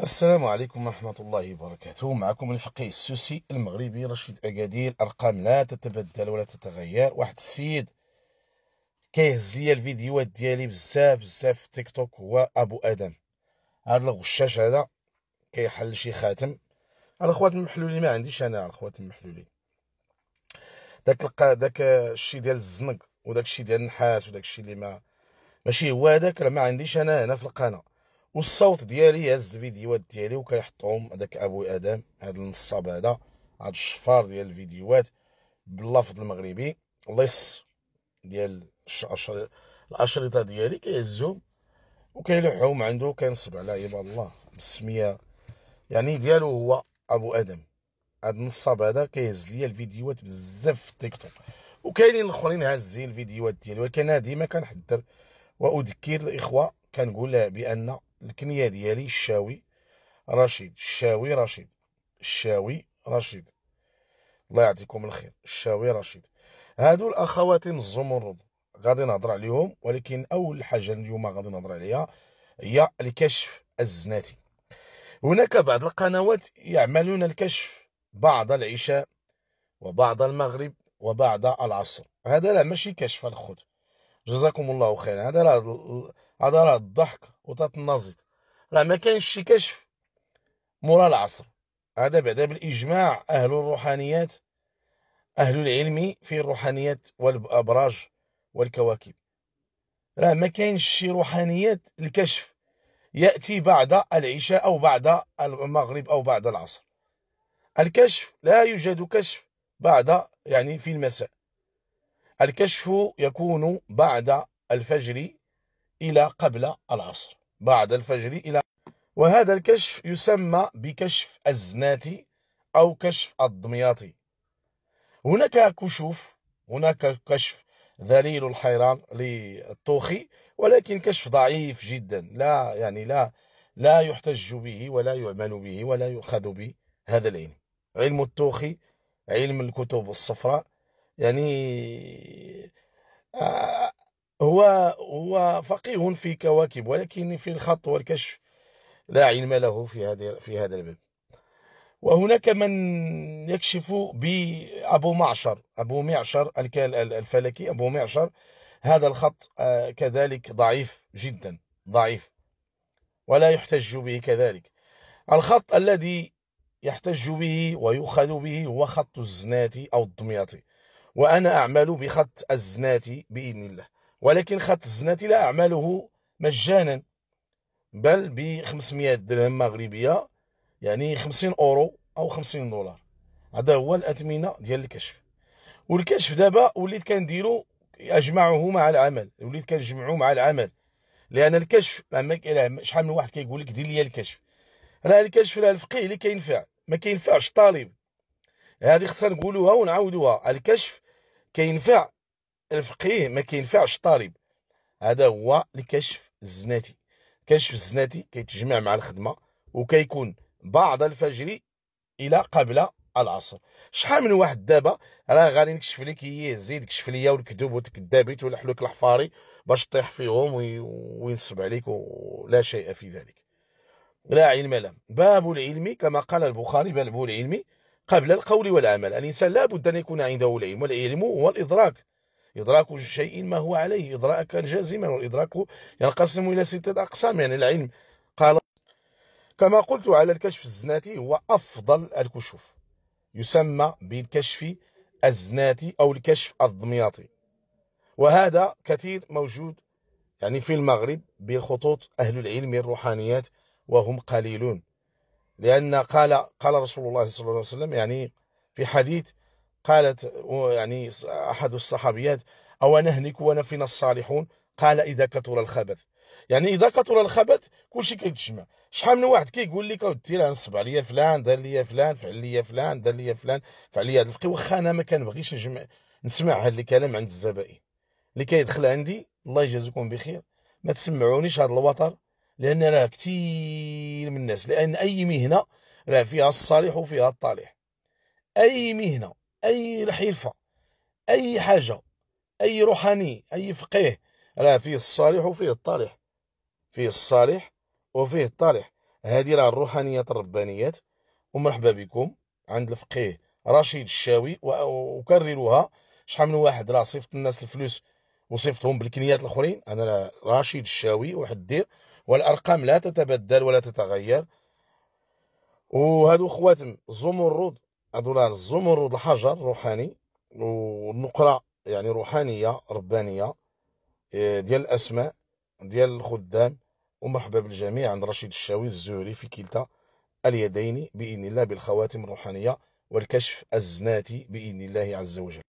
السلام عليكم ورحمة الله وبركاته معكم الفقيه السوسي المغربي رشيد أكادير أرقام لا تتبدل ولا تتغير واحد السيد كيهز ليا الفيديوهات ديالي بزاف بزاف في تيك توك هو أبو آدم هاد الغشاش هذا كيحل شي خاتم الأخوات المحلولين ما عنديش أنا الأخوات المحلولين داك القا داك الشي ديال الزنق وداك الشي ديال النحاس وداك الشي اللي ما ماشي هو هذاك راه ما عنديش انا هنا في القناه والصوت ديالي هز الفيديوهات ديالي وكيحطهم هذاك ابو ادم هذا النصاب هذا هذا الشفار ديال الفيديوهات باللفظ المغربي لص ديال الاشرطه ديالي كيهزهم وكيلوحهم عنده وكينصب على عباد الله بالسميه يعني ديالو هو ابو ادم هاد النصاب هذا كيهز ليا الفيديوهات بزاف في التيك توك وكاينين الاخرين هازين الفيديوهات ديالي ولكن انا ديما كنحذر واذكر الاخوه كنقول بان الكنيه ديالي الشاوي رشيد الشاوي رشيد الشاوي رشيد الله يعطيكم الخير الشاوي رشيد هادو الاخواتين الزمرد غادي نهضر عليهم ولكن اول حاجه اليوم غادي نهضر عليها هي الكشف الزناتي هناك بعض القنوات يعملون الكشف بعد العشاء وبعد المغرب وبعد العصر هذا لا ماشي كشف الخوت جزاكم الله خيرا هذا راه هذا راه الضحك وتتنازط راه ما كانش شي كشف مورا العصر هذا بعدا بالاجماع اهل الروحانيات اهل العلم في الروحانيات والابراج والكواكب راه ما كاينش شي روحانيات الكشف ياتي بعد العشاء او بعد المغرب او بعد العصر الكشف لا يوجد كشف بعد يعني في المساء الكشف يكون بعد الفجر إلى قبل العصر بعد الفجر إلى وهذا الكشف يسمى بكشف الزناتي أو كشف الضمياطي هناك كشوف هناك كشف ذليل الحيران للطوخي ولكن كشف ضعيف جدا لا يعني لا لا يحتج به ولا يعمل به ولا يؤخذ به هذا العلم علم الطوخي علم الكتب الصفراء يعني هو هو فقيه في كواكب ولكن في الخط والكشف لا علم له في هذا في هذا الباب وهناك من يكشف بأبو معشر أبو معشر الفلكي أبو معشر هذا الخط كذلك ضعيف جدا ضعيف ولا يحتج به كذلك الخط الذي يحتج به ويؤخذ به هو خط الزناتي أو الدمياطي وأنا أعمل بخط الزنات بإذن الله ولكن خط الزنات لا أعمله مجانا بل ب 500 درهم مغربية يعني 50 أورو أو 50 دولار هذا هو الأثمنة ديال الكشف والكشف دابا وليت كنديرو أجمعه مع العمل وليت كنجمعو مع العمل لأن الكشف شحال من واحد كيقول لك دير لي الكشف راه الكشف راه الفقيه اللي كينفع ما كينفعش الطالب هذه خصنا نقولوها ونعاودوها الكشف كينفع الفقيه ما كينفعش الطالب هذا هو الكشف الزناتي كشف الزناتي كيتجمع مع الخدمه وكيكون بعد الفجر الى قبل العصر شحال من واحد دابا راه غادي نكشف لك هي زيد كشف ليا والكذوب وتكذابيت ولحلوك الحفاري باش تطيح فيهم وينصب عليك ولا شيء في ذلك لا علم له باب العلم كما قال البخاري باب العلم قبل القول والعمل الإنسان لا بد أن يكون عنده العلم والعلم هو الإدراك إدراك شيء ما هو عليه إدراكا جازما والإدراك ينقسم إلى ستة أقسام يعني العلم قال كما قلت على الكشف الزناتي هو أفضل الكشوف يسمى بالكشف الزناتي أو الكشف الضمياطي وهذا كثير موجود يعني في المغرب بخطوط أهل العلم الروحانيات وهم قليلون لأن قال قال رسول الله صلى الله عليه وسلم يعني في حديث قالت يعني أحد الصحابيات أو نهلك ونفينا الصالحون قال إذا كثر الخبث يعني إذا كثر الخبث كل شيء كيتجمع شحال من واحد كيقول لك اودي راه نصب عليا فلان دار ليا فلان فعل ليا فلان دار ليا فلان فعل ليا هذا الفقيه وخا أنا ما كنبغيش نجمع نسمع هذا الكلام عند الزبائن اللي كيدخل عندي الله يجازيكم بخير ما تسمعونيش هذا الوتر لأن راه كثير من الناس لأن أي مهنة راه فيها الصالح وفيها الطالح أي مهنة أي حرفة أي حاجة أي روحاني أي فقيه راه فيه الصالح وفيه الطالح فيه الصالح وفيه الطالح هذه راه الروحانيات الربانيات ومرحبا بكم عند الفقيه رشيد الشاوي واكررها شحال من واحد راه صيفط الناس الفلوس وصيفطهم بالكنيات الاخرين انا رشيد الشاوي واحد الدير والأرقام لا تتبدل ولا تتغير وهادو خواتم الزمرد هادو راه الزمرد الحجر روحاني والنقرة يعني روحانية ربانية آه، ديال الأسماء ديال الخدام ومرحبا بالجميع عند رشيد الشاوي الزهري في كلتا اليدين بإذن الله بالخواتم الروحانية والكشف الزناتي بإذن الله عز وجل